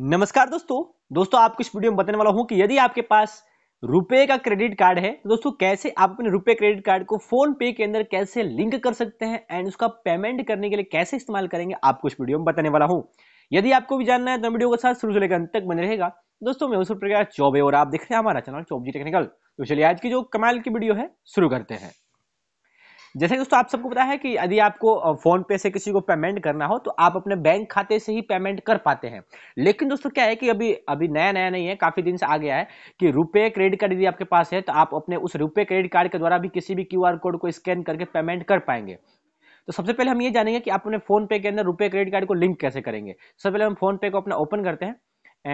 नमस्कार दोस्तों दोस्तों आपको इस वीडियो में बताने वाला हूं कि यदि आपके पास रुपए का क्रेडिट कार्ड है तो दोस्तों कैसे आप अपने रुपए क्रेडिट कार्ड को फोन पे के अंदर कैसे लिंक कर सकते हैं एंड उसका पेमेंट करने के लिए कैसे इस्तेमाल करेंगे आपको इस वीडियो में बताने वाला हूं यदि आपको भी जानना है तो वीडियो के साथ शुरू से लेकर अंत तक बने रहेगा दोस्तों मैं उस प्रकार चौबे और आप देख रहे हैं हमारा चैनल चौबजी टेक्निकल तो चलिए आज की जो कमाल की वीडियो है शुरू करते हैं जैसे दोस्तों आप सबको पता है कि यदि आपको फोन पे से किसी को पेमेंट करना हो तो आप अपने बैंक खाते से ही पेमेंट कर पाते हैं लेकिन दोस्तों क्या है कि अभी अभी नया नया नहीं है काफी दिन से आ गया है कि रुपए क्रेडिट कार्ड यदि आपके पास है तो आप अपने उस रुपए क्रेडिट कार्ड के द्वारा भी किसी भी क्यू कोड को स्कैन करके पेमेंट कर पाएंगे तो सबसे पहले हम ये जानेंगे कि आप अपने फोन पे के अंदर रुपए क्रेडिट कार्ड को लिंक कैसे करेंगे सबसे पहले हम फोन पे को अपना ओपन करते हैं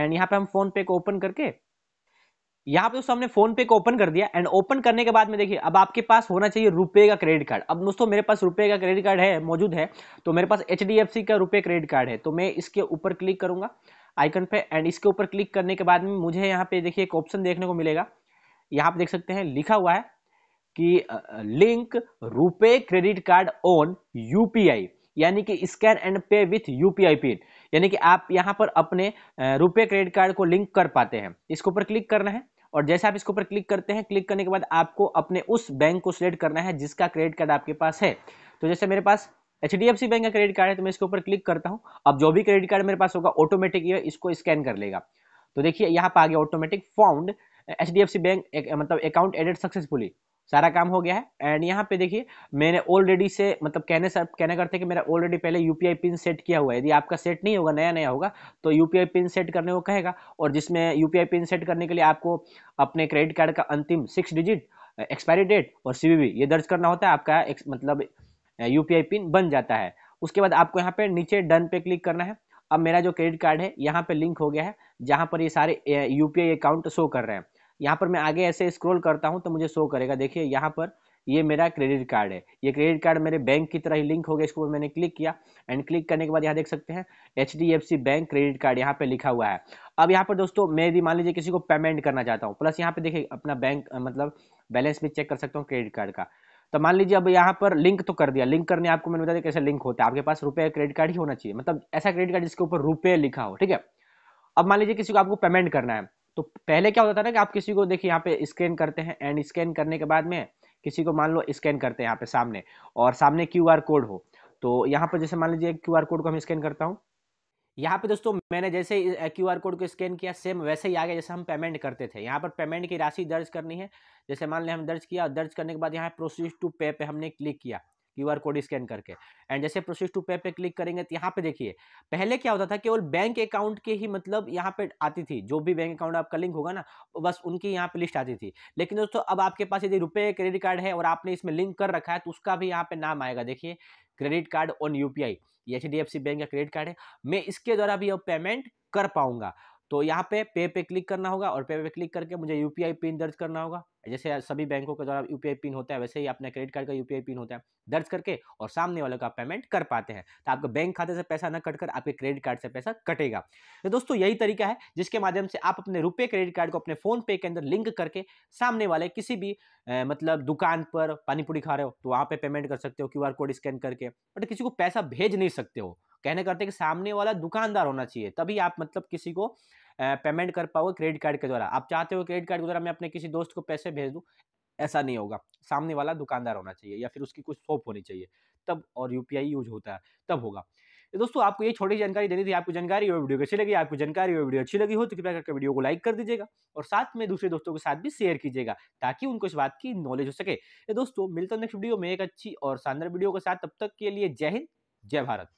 एंड यहाँ पे हम फोन पे को ओपन करके यहाँ पे दोस्तों हमने फोन पे को ओपन कर दिया एंड ओपन करने के बाद में देखिए अब आपके पास होना चाहिए रुपए का क्रेडिट कार्ड अब दोस्तों मेरे पास रुपए का क्रेडिट कार्ड है मौजूद है तो मेरे पास एच का रुपए क्रेडिट कार्ड है तो मैं इसके ऊपर क्लिक करूंगा आइकन पे एंड इसके ऊपर क्लिक करने के बाद में मुझे यहाँ पे देखिए एक ऑप्शन देखने को मिलेगा यहाँ पे देख सकते हैं लिखा हुआ है कि link RuPay credit card on U यानी कि scan and pay with UPI pin यानी कि आप यहाँ पर अपने रुपए क्रेडिट कार्ड को लिंक कर पाते हैं इसके ऊपर क्लिक करना है और जैसे आप इसके ऊपर क्लिक करते हैं क्लिक करने के बाद आपको अपने उस बैंक को सिलेक्ट करना है जिसका क्रेडिट कार्ड आपके पास है तो जैसे मेरे पास H D F C bank का क्रेडिट कार्ड है तो मैं इसके ऊपर क्लिक करता हूँ अब जो भी क्रेडिट कार्ड मेरे पास होगा ऑटोमेटिक ये इसको स्कैन कर लेगा तो देखिए यहाँ पर आ गया automatic found H D F C bank मतलब अकाउंट एडेड सक्सेसफुली सारा काम हो गया है एंड यहाँ पे देखिए मैंने ऑलरेडी से मतलब कहने सर कहने करते कि मेरा ऑलरेडी पहले यूपीआई पिन सेट किया हुआ है यदि आपका सेट नहीं होगा नया नया होगा तो यूपीआई पिन सेट करने को कहेगा और जिसमें यूपीआई पिन सेट करने के लिए आपको अपने क्रेडिट कार्ड का अंतिम सिक्स डिजिट एक्सपायरी डेट और सीवीवी ये दर्ज करना होता है आपका एक, मतलब आई पिन बन जाता है उसके बाद आपको यहाँ पे नीचे डन पे क्लिक करना है अब मेरा जो क्रेडिट कार्ड है यहाँ पे लिंक हो गया है जहाँ पर ये सारे यूपीआई अकाउंट शो कर रहे हैं यहाँ पर मैं आगे ऐसे स्क्रॉल करता हूँ तो मुझे शो करेगा देखिए यहाँ पर ये मेरा क्रेडिट कार्ड है ये क्रेडिट कार्ड मेरे बैंक की तरह ही लिंक हो गया इसको मैंने क्लिक किया एंड क्लिक करने के बाद यहाँ देख सकते हैं H D F C bank credit card यहाँ पे लिखा हुआ है अब यहाँ पर दोस्तों मैं यदि मान लीजिए किसी को पेमेंट करना चाहता हूँ प्लस यहाँ पे देखिए अपना बैंक मतलब बैलेंस भी चेक कर सकता हूँ क्रेडिट कार्ड का तो मान लीजिए अब यहाँ पर लिंक तो कर दिया लिंक करने आपको मैंने बता दिया कैसे लिंक होता है आपके पास रुपये क्रेडिट कार्ड ही होना चाहिए मतलब ऐसा क्रेडिट कार्ड जिसके ऊपर रुपये लिखा हो ठीक है अब मान लीजिए किसी को आपको पेमेंट करना है तो पहले क्या होता था ना कि आप किसी को देखिए यहाँ पे स्कैन करते हैं एंड स्कैन करने के बाद में किसी को मान लो स्कैन करते हैं यहाँ पे सामने और सामने क्यू कोड हो तो यहाँ पर जैसे मान लीजिए क्यू कोड को हम स्कैन करता हूँ यहाँ पे दोस्तों मैंने जैसे क्यू आर कोड को स्कैन किया सेम वैसे ही आ गया जैसे हम पेमेंट करते थे यहाँ पर पेमेंट की राशि दर्ज करनी है जैसे मान लें हम दर्ज किया दर्ज करने के बाद यहाँ प्रोसीज टू पे पे हमने क्लिक किया क्यू कोड स्कैन करके एंड जैसे प्रोसेस टू पे पे क्लिक करेंगे तो यहाँ पे देखिए पहले क्या होता था केवल बैंक अकाउंट के ही मतलब यहाँ पे आती थी जो भी बैंक अकाउंट आपका लिंक होगा ना बस उनकी यहाँ पे लिस्ट आती थी लेकिन दोस्तों अब आपके पास यदि रुपये क्रेडिट कार्ड है और आपने इसमें लिंक कर रखा है तो उसका भी यहाँ पे नाम आएगा देखिए credit card on I H D F C bank का क्रेडिट कार्ड है मैं इसके द्वारा भी अब पेमेंट कर पाऊंगा तो यहाँ पे पे पे क्लिक करना होगा और पे पे क्लिक करके मुझे यू पिन दर्ज करना होगा जैसे सभी बैंकों के द्वारा यू पिन होता है वैसे ही अपने क्रेडिट कार्ड का यू पिन होता है दर्ज करके और सामने वाले का पेमेंट कर पाते हैं तो आपके बैंक खाते से पैसा न कटकर आपके क्रेडिट कार्ड से पैसा कटेगा तो दोस्तों यही तरीका है जिसके माध्यम से आप अपने रुपये क्रेडिट कार्ड को अपने फ़ोन पे के अंदर लिंक करके सामने वाले किसी भी ए, मतलब दुकान पर पानीपुरी खा रहे हो तो वहाँ पर पेमेंट कर सकते हो क्यू कोड स्कैन करके बट किसी को पैसा भेज नहीं सकते हो कहने करते हैं कि सामने वाला दुकानदार होना चाहिए तभी आप मतलब किसी को पेमेंट कर पाओगे क्रेडिट कार्ड के द्वारा आप चाहते हो क्रेडिट कार्ड के द्वारा मैं अपने किसी दोस्त को पैसे भेज दूँ ऐसा नहीं होगा सामने वाला दुकानदार होना चाहिए या फिर उसकी कुछ शॉप होनी चाहिए तब और यूपीआई यूज होता है तब होगा तो दोस्तों आपको ये छोटी जानकारी देनी थी आपको जानकारी और वीडियो अच्छी लगी आपको जानकारी और वीडियो अच्छी लगी हो तो कृपया करके वीडियो को लाइक कर दीजिएगा और साथ में दूसरे दोस्तों के साथ भी शेयर कीजिएगा ताकि उनको इस बात की नॉलेज हो सके ये तो दोस्तों मिलता नेक्स्ट वीडियो में एक अच्छी और शानदार वीडियो के साथ तब तक के लिए जय हिंद जय भारत